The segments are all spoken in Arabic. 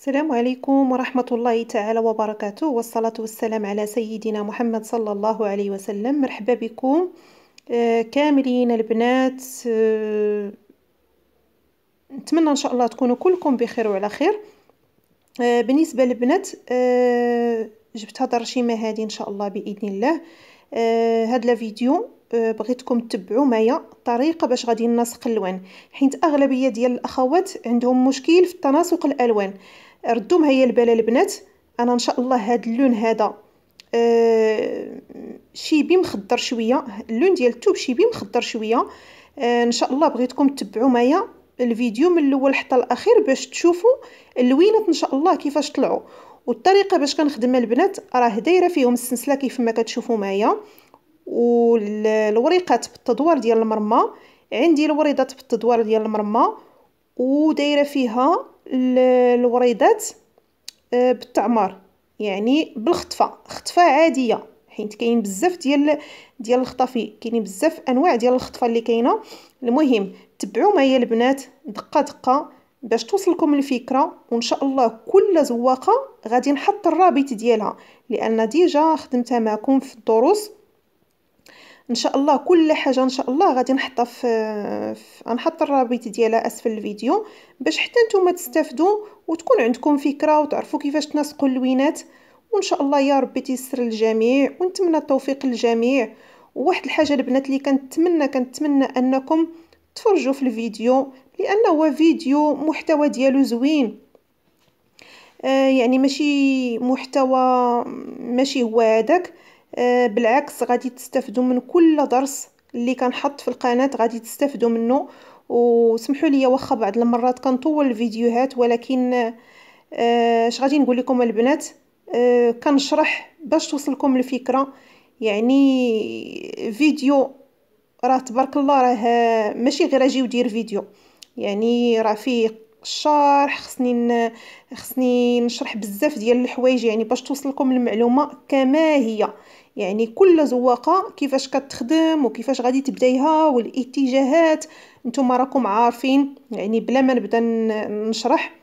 السلام عليكم ورحمة الله تعالى وبركاته والصلاة والسلام على سيدنا محمد صلى الله عليه وسلم مرحبا بكم آه، كاملين البنات آه، نتمنى إن شاء الله تكونوا كلكم بخير وعلى خير آه، بالنسبة للبنات جبت هاد الرشيمة هادي إن شاء الله بإذن الله هاد الفيديو بغيتكم تتبعوا معايا الطريقه باش غادي نسق اللوان حيت اغلبيه ديال الاخوات عندهم مشكل في تناسق الالوان ردوا معايا البال البنات انا ان شاء الله هاد اللون هذا أه شيبي مخضر شويه اللون ديال الثوب شيبي مخضر شويه أه ان شاء الله بغيتكم تتبعوا معايا الفيديو من الاول حتى الاخير باش تشوفوا اللوينات ان شاء الله كيفاش طلعوا والطريقه باش كنخدم البنات راه دايره فيهم السلسله كيف ما كتشوفوا معايا والوريقات بالتدوار ديال المرمى عندي الوريدات بالتدوار ديال المرمى ودايره فيها الوريدات آه، بالتعمار يعني بالخطفه خطفه عاديه حيت كاين بزاف ديال ديال الخطافي كاينين بزاف انواع ديال الخطفه اللي كاينه المهم تبعوا معايا البنات دقه دقه باش توصلكم الفكره وان شاء الله كل زواقه غادي نحط الرابط ديالها لان ديجا خدمتها معكم في الدروس ان شاء الله كل حاجه ان شاء الله غادي نحطها في غنحط الرابط ديالها اسفل الفيديو باش حتى نتوما تستافدوا وتكون عندكم فكره وتعرفوا كيفاش تنسقوا اللوينات وان شاء الله يا ربي تيسر الجميع ونتمنى التوفيق للجميع وواحد الحاجه البنات اللي كنتمنى كنتمنى انكم تفرجوا في الفيديو لان هو فيديو محتوى ديالو زوين آه يعني ماشي محتوى ماشي هو هذاك آه، بالعكس غادي تستافدوا من كل درس اللي كنحط في القناه غادي تستافدوا منه وسمحوا لي واخا بعض المرات كنطول الفيديوهات ولكن آه، اش غادي نقول لكم البنات آه، كنشرح باش توصلكم الفكره يعني فيديو راه تبارك الله راه ماشي غير اجي ودير فيديو يعني راه فيه الشرح خصني خصني نشرح بزاف ديال الحوايج يعني باش توصلكم المعلومه كما هي يعني كل زواقه كيفاش كتخدم وكيفاش غادي تبدايها والاتجاهات نتوما راكم عارفين يعني بلا ما نبدا نشرح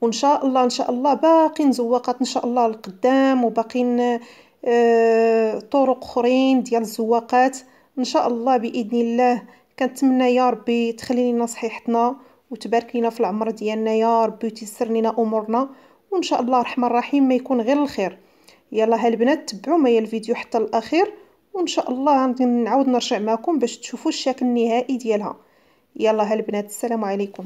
وان شاء الله ان شاء الله باقين زواقات ان شاء الله القدام وباقين آه طرق اخرين ديال الزواقات ان شاء الله باذن الله كنتمنى يا ربي تخلي لنا صحيحتنا وتبارك لنا في العمر ديالنا يا ربي وتيسر لنا امورنا وان شاء الله الرحمن الرحيم ما يكون غير الخير يلا البنات تبعوا معايا الفيديو حتى الاخير وان شاء الله غادي نعاود نرجع معكم باش تشوفوا الشكل النهائي ديالها يلا البنات السلام عليكم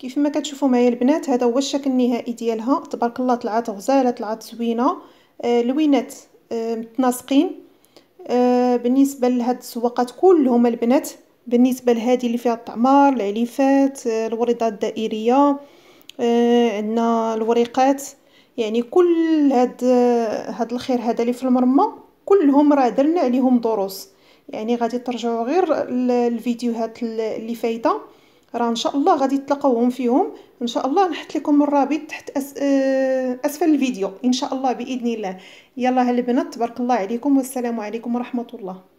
كيف ما كتشوفوا معايا البنات هذا هو الشكل النهائي ديالها تبارك الله طلعت غزاله طلعت زوينه آه، لوينات آه، متناسقين آه، بالنسبه لهاد السواقات كلهم البنات بالنسبه لهذه اللي فيها الطعمار العليفات الوريضات الدائريه عندنا الوريقات يعني كل هاد هاد الخير هذا اللي في المرمى كلهم راه درنا عليهم دروس يعني غادي ترجعوا غير الفيديوهات اللي فايته راه ان شاء الله غادي تلقاوهم فيهم ان شاء الله نحط لكم الرابط تحت أس... آه، اسفل الفيديو ان شاء الله باذن الله يلا البنات تبارك الله عليكم والسلام عليكم ورحمه الله